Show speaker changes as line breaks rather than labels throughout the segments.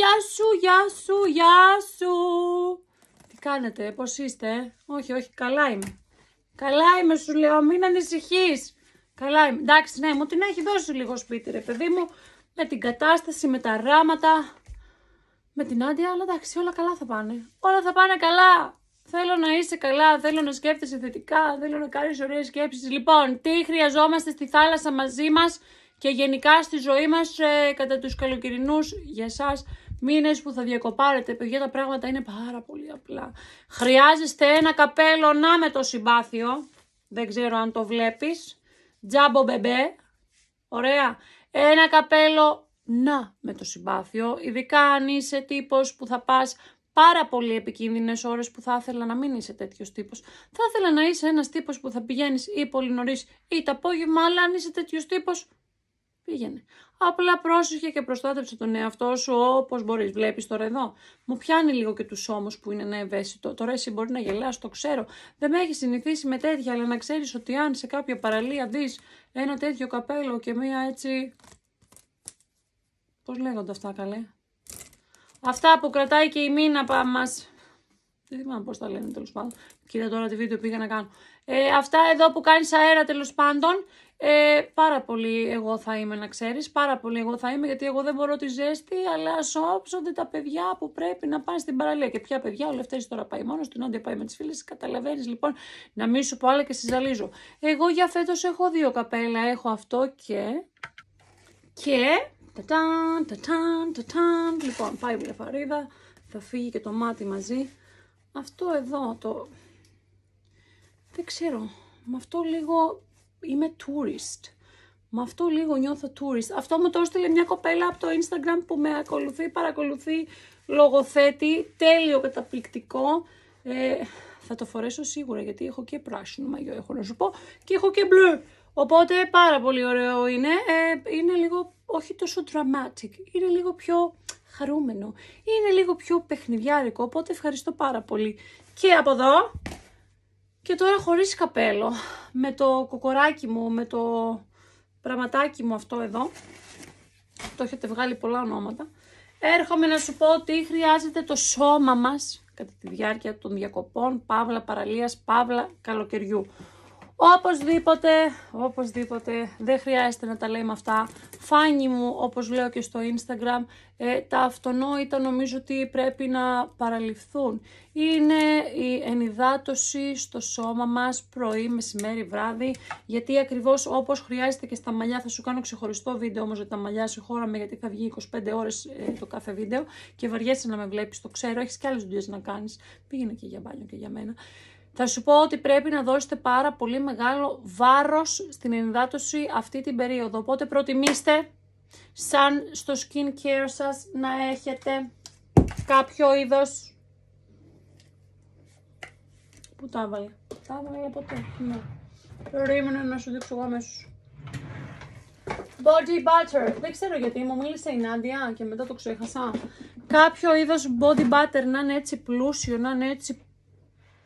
Γεια σου, γεια σου, γεια σου. Τι κάνετε, πώς είστε. Ε? Όχι, όχι, καλά είμαι. Καλά είμαι σου λέω, μην ανησυχείς. Καλά είμαι. Εντάξει, ναι, μου την έχει δώσει λίγο σπίτι ρε παιδί μου. Με την κατάσταση, με τα ράματα, με την άντια, αλλά εντάξει, όλα καλά θα πάνε. Όλα θα πάνε καλά. Θέλω να είσαι καλά, θέλω να σκέφτεσαι θετικά, θέλω να κάνεις ωραίες σκέψεις. Λοιπόν, τι χρειαζόμαστε στη θάλασσα μαζί μας και γενικά στη ζωή μας ε, κατά τους καλοκαιρινούς για εσάς μήνες που θα διακοπάρετε, παιδιά τα πράγματα είναι πάρα πολύ απλά. Χρειάζεστε ένα καπέλο να με το συμπάθειο, δεν ξέρω αν το βλέπεις, τζάμπο μπεμπέ, ωραία, ένα καπέλο να με το συμπάθειο, ειδικά αν είσαι τύπος που θα πας πάρα πολύ επικίνδυνες ώρες που θα ήθελα να μην είσαι τέτοιος τύπος. Θα ήθελα να είσαι ένας τύπος που θα πηγαίνεις ή πολύ νωρίς ή το απόγευμα, αλλά αν είσαι τέτοιος τύπος, Πήγαινε. Απλά πρόσεχε και προστάτευσε τον εαυτό σου όπως μπορείς. Βλέπεις τώρα εδώ. Μου πιάνει λίγο και τους ώμους που είναι ένα ευαίσθητο. Τώρα εσύ μπορεί να γελάς, το ξέρω. Δεν με έχεις συνηθίσει με τέτοια, αλλά να ξέρεις ότι αν σε κάποια παραλία δεις ένα τέτοιο καπέλο και μία έτσι. Πώς λέγονται αυτά, καλέ. Αυτά που κρατάει και η μήνα μας. Δεν θυμάμαι πώς τα λένε τέλος πάντων. Κοίτα τώρα τη βίντεο πήγα να κάνω. Ε, αυτά εδώ που κάνεις αέρα τέλος πάντων ε, πάρα πολύ εγώ θα είμαι να ξέρεις, πάρα πολύ εγώ θα είμαι γιατί εγώ δεν μπορώ τη ζέστη αλλά σώψονται τα παιδιά που πρέπει να πάνε στην παραλία και ποια παιδιά ο Λευτέρης τώρα πάει μόνος, την Νόντια πάει με τις φίλες, καταλαβαίνεις λοιπόν να μην σου πω άλλα και ζαλίζω. Εγώ για φέτος έχω δύο καπέλα, έχω αυτό και... και... τα-τάν, τα-τάν. ταν Λοιπόν, πάει μια φαρίδα. Θα φύγει και το μάτι μαζί. Αυτό εδώ το... Δεν ξέρω. Με αυτό λίγο είμαι tourist. Με αυτό λίγο νιώθω tourist. Αυτό μου το έστειλε μια κοπέλα από το Instagram που με ακολουθεί, παρακολουθεί, λογοθέτη, τέλειο καταπληκτικό. Ε, θα το φορέσω σίγουρα γιατί έχω και πράσινο μαγιό έχω να σου πω και έχω και μπλε. Οπότε πάρα πολύ ωραίο είναι. Ε, είναι λίγο όχι τόσο dramatic, είναι λίγο πιο χαρούμενο, είναι λίγο πιο παιχνιδιάρικο. Οπότε ευχαριστώ πάρα πολύ. Και από εδώ και τώρα χωρίς καπέλο, με το κοκοράκι μου, με το πραγματάκι μου αυτό εδώ, το έχετε βγάλει πολλά ονόματα, έρχομαι να σου πω ότι χρειάζεται το σώμα μας κατά τη διάρκεια των διακοπών, παύλα παραλίας, παύλα καλοκαιριού. Οπωσδήποτε, οπωσδήποτε, δεν χρειάζεται να τα λέμε αυτά. Φάνη μου, όπως λέω και στο Instagram, ε, τα αυτονόητα νομίζω ότι πρέπει να παραληφθούν. Είναι η ενυδάτωση στο σώμα μας πρωί, μεσημέρι, βράδυ, γιατί ακριβώς όπως χρειάζεται και στα μαλλιά, θα σου κάνω ξεχωριστό βίντεο όμως για τα μαλλιά, με γιατί θα βγει 25 ώρες ε, το κάθε βίντεο και βαριέσαι να με βλέπεις, το ξέρω, έχεις και άλλες δουλειές να κάνεις, πήγαινε και για μπάνιο και για μένα. Θα σου πω ότι πρέπει να δώσετε πάρα πολύ μεγάλο βάρος στην ενδάτωση αυτή την περίοδο. Οπότε προτιμήστε σαν στο skin care σας να έχετε κάποιο είδος... Πού τα έβαλε. Τα έβαλε ποτέ. Ναι. Περίμενε να σου δείξω εγώ αμέσως. Body butter. Δεν ξέρω γιατί μου μίλησε η Νάντια και μετά το ξέχασα. Κάποιο είδος body butter να είναι έτσι πλούσιο, να είναι έτσι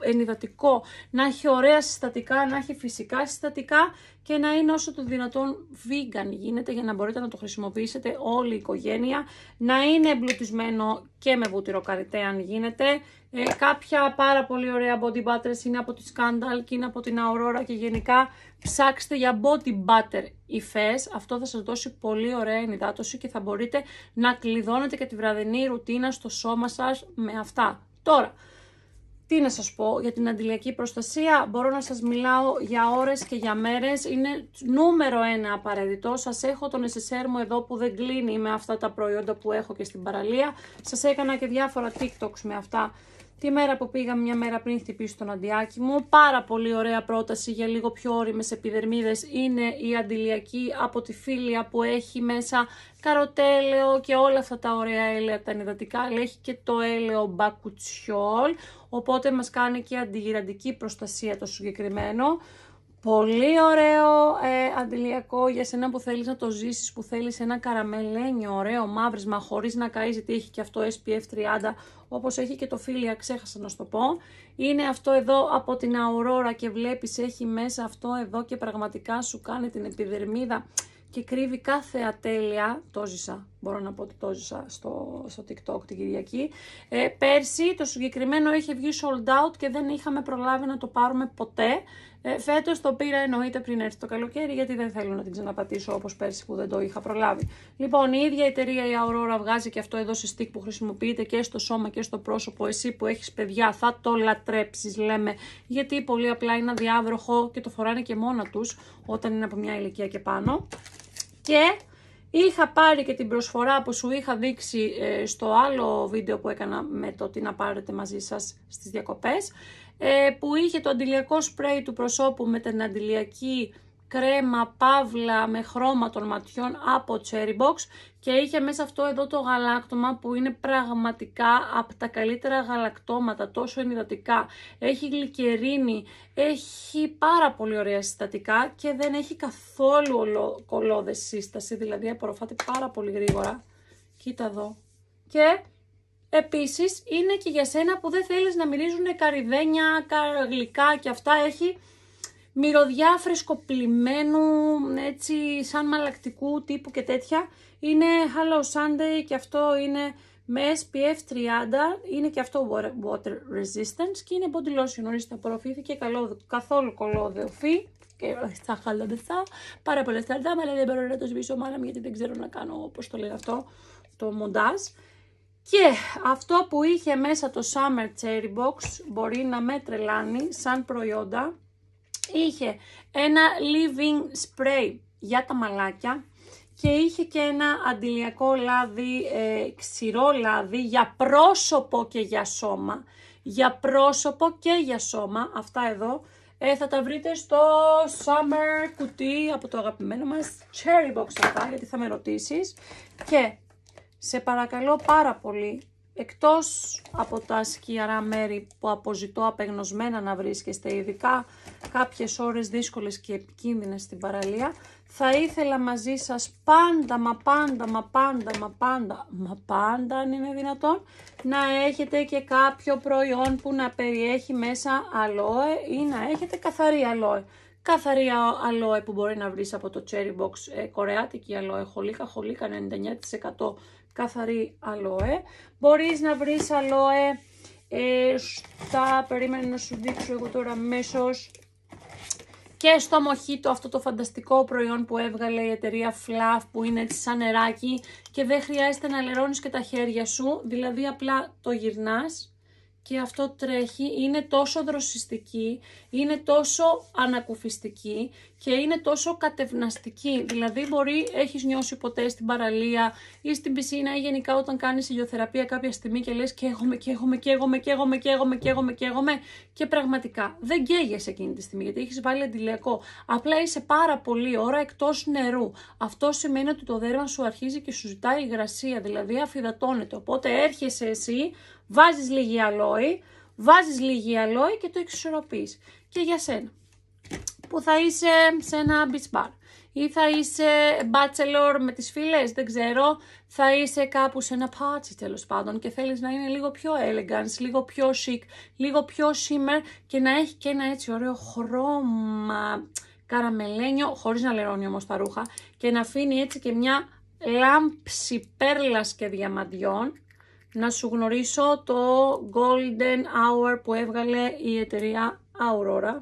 ενυδατικό, να έχει ωραία συστατικά, να έχει φυσικά συστατικά και να είναι όσο το δυνατόν vegan γίνεται για να μπορείτε να το χρησιμοποιήσετε όλη η οικογένεια, να είναι εμπλουτισμένο και με καρυτέ αν γίνεται. Ε, κάποια πάρα πολύ ωραία body butters είναι από τη Scandal και είναι από την Aurora και γενικά ψάξτε για body butter υφές. Αυτό θα σας δώσει πολύ ωραία ενυδάτωση και θα μπορείτε να κλειδώνετε και τη βραδινή ρουτίνα στο σώμα σας με αυτά. Τώρα, τι να σας πω για την αντιλιακή προστασία, μπορώ να σας μιλάω για ώρες και για μέρες, είναι νούμερο ένα απαραίτητο, σας έχω τον SSR μου εδώ που δεν κλείνει με αυτά τα προϊόντα που έχω και στην παραλία, σας έκανα και διάφορα TikToks με αυτά Τη μέρα που πήγα μια μέρα πριν χτυπήσει τον αντιάκι μου, πάρα πολύ ωραία πρόταση για λίγο πιο όριμες επιδερμίδες είναι η αντιλιακή από τη φίλια που έχει μέσα καροτέλαιο και όλα αυτά τα ωραία έλαια τα ενυδατικά, αλλά έχει και το έλαιο μπακουτσιόλ, οπότε μας κάνει και αντιγυραντική προστασία το συγκεκριμένο. Πολύ ωραίο ε, αντιλιακό για σένα που θέλεις να το ζήσεις, που θέλεις ένα καραμελένιο ωραίο μαύρισμα χωρίς να καίζει γιατί έχει και αυτό SPF 30 όπως έχει και το φίλια, ξέχασα να σου το πω. Είναι αυτό εδώ από την Aurora και βλέπεις έχει μέσα αυτό εδώ και πραγματικά σου κάνει την επιδερμίδα και κρύβει κάθε ατέλεια, το ζήσα μπορώ να πω ότι το ζήσα στο, στο TikTok την Κυριακή. Ε, πέρσι το συγκεκριμένο είχε βγει sold out και δεν είχαμε προλάβει να το πάρουμε ποτέ. Ε, φέτος το πήρα εννοείται πριν έρθει το καλοκαίρι γιατί δεν θέλω να την ξαναπατήσω όπως πέρσι που δεν το είχα προλάβει. Λοιπόν η ίδια εταιρεία η Aurora βγάζει και αυτό εδώ σε stick που χρησιμοποιείται και στο σώμα και στο πρόσωπο. Εσύ που έχεις παιδιά θα το λατρέψεις λέμε γιατί πολύ απλά είναι αδιάβροχο και το φοράνε και μόνα τους όταν είναι από μια ηλικία και πάνω. Και Είχα πάρει και την προσφορά που σου είχα δείξει ε, στο άλλο βίντεο που έκανα με το τι να πάρετε μαζί σας στις διακοπές, ε, που είχε το αντιλιακό σπρέι του προσώπου με την αντιλιακή κρέμα παύλα με χρώμα των ματιών από Cherry και είχε μέσα αυτό εδώ το γαλάκτομα που είναι πραγματικά από τα καλύτερα γαλακτώματα τόσο ενυδατικά. Έχει γλυκερίνη, έχει πάρα πολύ ωραία συστατικά και δεν έχει καθόλου κολόδες σύσταση, δηλαδή απορροφάται πάρα πολύ γρήγορα. Κοίτα εδώ. Και επίσης είναι και για σένα που δεν θέλεις να μυρίζουν καριδένια, γλυκά και αυτά έχει μυρωδιά φρεσκοπλημένου, έτσι σαν μαλακτικού τύπου και τέτοια. Είναι Hello Sunday και αυτό είναι με SPF 30, είναι και αυτό water resistance και είναι body lotion, ορίστε απορροφήθηκε καλό, καθόλου κολόδεοφή και στα ε, χαλαμπεθά, πάρα πολλές θέλετε, αλλά δεν μπορώ να το σβήσω μάνα μου γιατί δεν ξέρω να κάνω, όπως το λέει αυτό, το μοντάζ. Και αυτό που είχε μέσα το Summer Cherry Box μπορεί να με τρελάνει σαν προϊόντα, είχε ένα living spray για τα μαλάκια και είχε και ένα αντιλιακό λάδι, ε, ξηρό λάδι για πρόσωπο και για σώμα. Για πρόσωπο και για σώμα, αυτά εδώ, ε, θα τα βρείτε στο summer κουτί από το αγαπημένο μας cherry box αυτά, γιατί θα με ρωτήσεις. Και σε παρακαλώ πάρα πολύ Εκτός από τα σκιαρά μέρη που αποζητώ απεγνωσμένα να βρίσκεστε, ειδικά κάποιες ώρες δύσκολες και επικίνδυνες στην παραλία, θα ήθελα μαζί σας πάντα, μα πάντα, μα πάντα, μα πάντα, μα πάντα αν είναι δυνατόν, να έχετε και κάποιο προϊόν που να περιέχει μέσα αλόε ή να έχετε καθαρή αλόε. Καθαρή αλόε που μπορεί να βρεις από το Cherry Box ε, κορεάτικη αλόε, χολίκα, χολίκα 99% καθαρή αλόε. Μπορείς να βρεις αλόε ε, στα, περίμενε να σου δείξω εγώ τώρα μέσος και στο μοχίτο αυτό το φανταστικό προϊόν που έβγαλε η εταιρεία Fluff που είναι έτσι σαν νεράκι και δεν χρειάζεται να λερώνεις και τα χέρια σου, δηλαδή απλά το γυρνάς και αυτό τρέχει, είναι τόσο δροσιστική, είναι τόσο ανακουφιστική και είναι τόσο κατευναστική. Δηλαδή μπορεί έχεις νιώσει ποτέ στην παραλία ή στην πισίνα ή γενικά όταν κάνεις υγειοθεραπεία κάποια στιγμή και λες με, και έχω και έχουμε και με. και και πραγματικά δεν καίγεσαι εκείνη τη στιγμή γιατί έχεις βάλει αντιλιακό. Απλά είσαι πάρα πολύ ώρα εκτός νερού. Αυτό σημαίνει ότι το δέρμα σου αρχίζει και σου ζητάει υγρασία, δηλαδή αφιδατώνεται. Οπότε έρχεσαι εσύ, βάζεις λίγη αλόη, βάζεις λίγη αλόη και το εξισορροπείς. Και για σένα που θα είσαι σε ένα beach bar. Ή θα είσαι bachelor με τις φίλες, δεν ξέρω. Θα είσαι κάπου σε ένα party τέλος πάντων και θέλεις να είναι λίγο πιο elegance, λίγο πιο chic, λίγο πιο shimmer και να έχει και ένα έτσι ωραίο χρώμα καραμελένιο, χωρίς να λερώνει όμως τα ρούχα και να αφήνει έτσι και μια λάμψη πέρλας και διαμαντιών να σου γνωρίσω το Golden Hour που έβγαλε η εταιρεία Aurora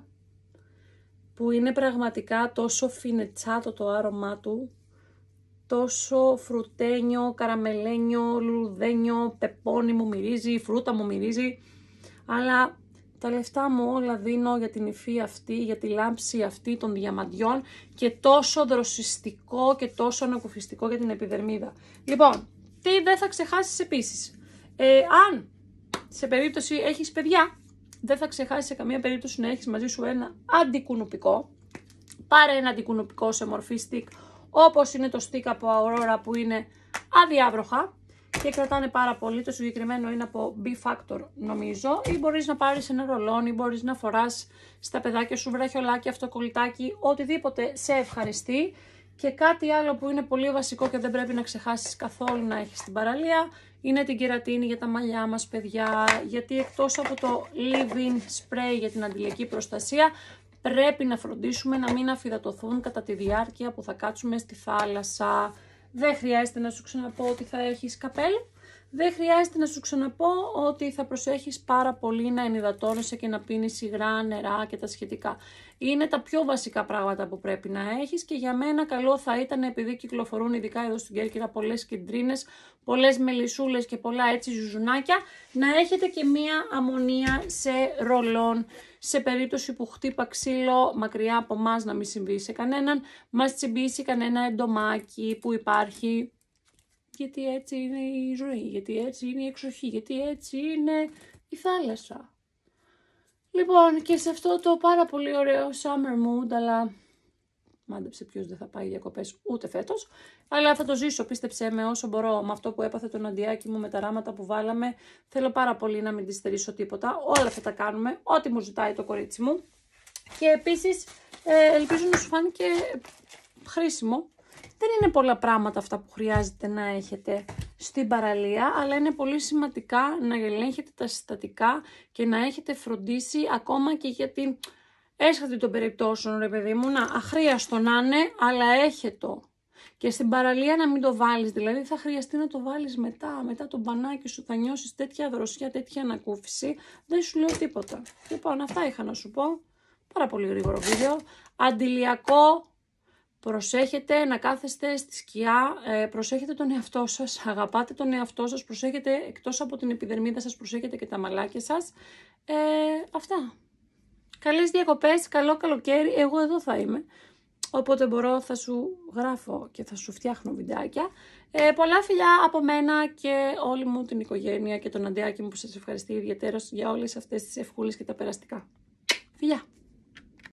που είναι πραγματικά τόσο φινετσάτο το άρωμά του, τόσο φρουτένιο, καραμελένιο, λουλουδένιο, πεπόνι μου μυρίζει, φρούτα μου μυρίζει, αλλά τα λεφτά μου όλα δίνω για την υφή αυτή, για τη λάμψη αυτή των διαμαντιών και τόσο δροσιστικό και τόσο ανακουφιστικό για την επιδερμίδα. Λοιπόν, τι δεν θα ξεχάσεις επίσης. Ε, αν σε περίπτωση έχεις παιδιά, δεν θα ξεχάσεις σε καμία περίπτωση να έχεις μαζί σου ένα αντικουνουπικό. Πάρε ένα αντικουνουπικό σε μορφή stick, όπως είναι το stick από Aurora που είναι αδιάβροχα και κρατάνε πάρα πολύ. Το συγκεκριμένο είναι από B Factor, νομίζω. Ή μπορείς να πάρεις ένα ή μπορείς να φοράς στα παιδάκια σου βραχιολάκι, αυτοκολλητάκι, οτιδήποτε σε ευχαριστεί. Και κάτι άλλο που είναι πολύ βασικό και δεν πρέπει να ξεχάσεις καθόλου να έχεις την παραλία είναι την κερατίνη για τα μαλλιά μας παιδιά, γιατί εκτός από το leave-in spray για την αντιλιακή προστασία, πρέπει να φροντίσουμε να μην αφυδατωθούν κατά τη διάρκεια που θα κάτσουμε στη θάλασσα. Δεν χρειάζεται να σου ξαναπώ ότι θα έχεις καπέλ, δεν χρειάζεται να σου ξαναπώ ότι θα προσέχεις πάρα πολύ να ενυδατώνεσαι και να πίνεις υγρά, νερά και τα σχετικά. Είναι τα πιο βασικά πράγματα που πρέπει να έχεις και για μένα καλό θα ήταν επειδή κυκλοφορούν ειδικά εδώ στην Κέρκυρα πολλές κεντρίνες, πολλές μελισούλες και πολλά έτσι ζουζουνάκια, να έχετε και μία αμμονία σε ρολόν σε περίπτωση που χτύπα ξύλο μακριά από εμάς να μην συμβεί σε κανέναν, μας τσιμπήσει κανένα εντομάκι που υπάρχει γιατί έτσι είναι η ζωή, γιατί έτσι είναι η εξοχή, γιατί έτσι είναι η θάλασσα. Λοιπόν, και σε αυτό το πάρα πολύ ωραίο summer mood, αλλά μάντεψε ποιος δεν θα πάει διακοπές ούτε φέτος, Αλλά θα το ζήσω, πίστεψε με όσο μπορώ. Με αυτό που έπαθε τον αντιάκι μου, με τα ράματα που βάλαμε, θέλω πάρα πολύ να μην τη τίποτα. Όλα θα τα κάνουμε, ό,τι μου ζητάει το κορίτσι μου. Και επίσης ε, ελπίζω να σου φάνηκε χρήσιμο δεν είναι πολλά πράγματα αυτά που χρειάζεται να έχετε στην παραλία, αλλά είναι πολύ σημαντικά να ελέγχετε τα συστατικά και να έχετε φροντίσει ακόμα και για την έσχατη των περιπτώσεων, ρε παιδί μου, να αχρίαστο να είναι, αλλά έχετε. Και στην παραλία να μην το βάλεις, δηλαδή θα χρειαστεί να το βάλεις μετά, μετά το μπανάκι σου θα νιώσεις τέτοια δροσιά, τέτοια ανακούφιση, δεν σου λέω τίποτα. Λοιπόν, αυτά είχα να σου πω, πάρα πολύ γρήγορο βίντεο, αντιλιακό, Προσέχετε να κάθεστε στη σκιά, ε, προσέχετε τον εαυτό σας, αγαπάτε τον εαυτό σας, προσέχετε εκτός από την επιδερμίδα σας, προσέχετε και τα μαλάκια σας. Ε, αυτά. Καλές διακοπές, καλό καλοκαίρι, εγώ εδώ θα είμαι. Οπότε μπορώ, θα σου γράφω και θα σου φτιάχνω βιντεάκια. Ε, πολλά φιλιά από μένα και όλη μου την οικογένεια και τον Αντιάκη μου που σας ευχαριστεί ιδιαίτερα για όλες αυτές τις ευχούλες και τα περαστικά. Φιλιά!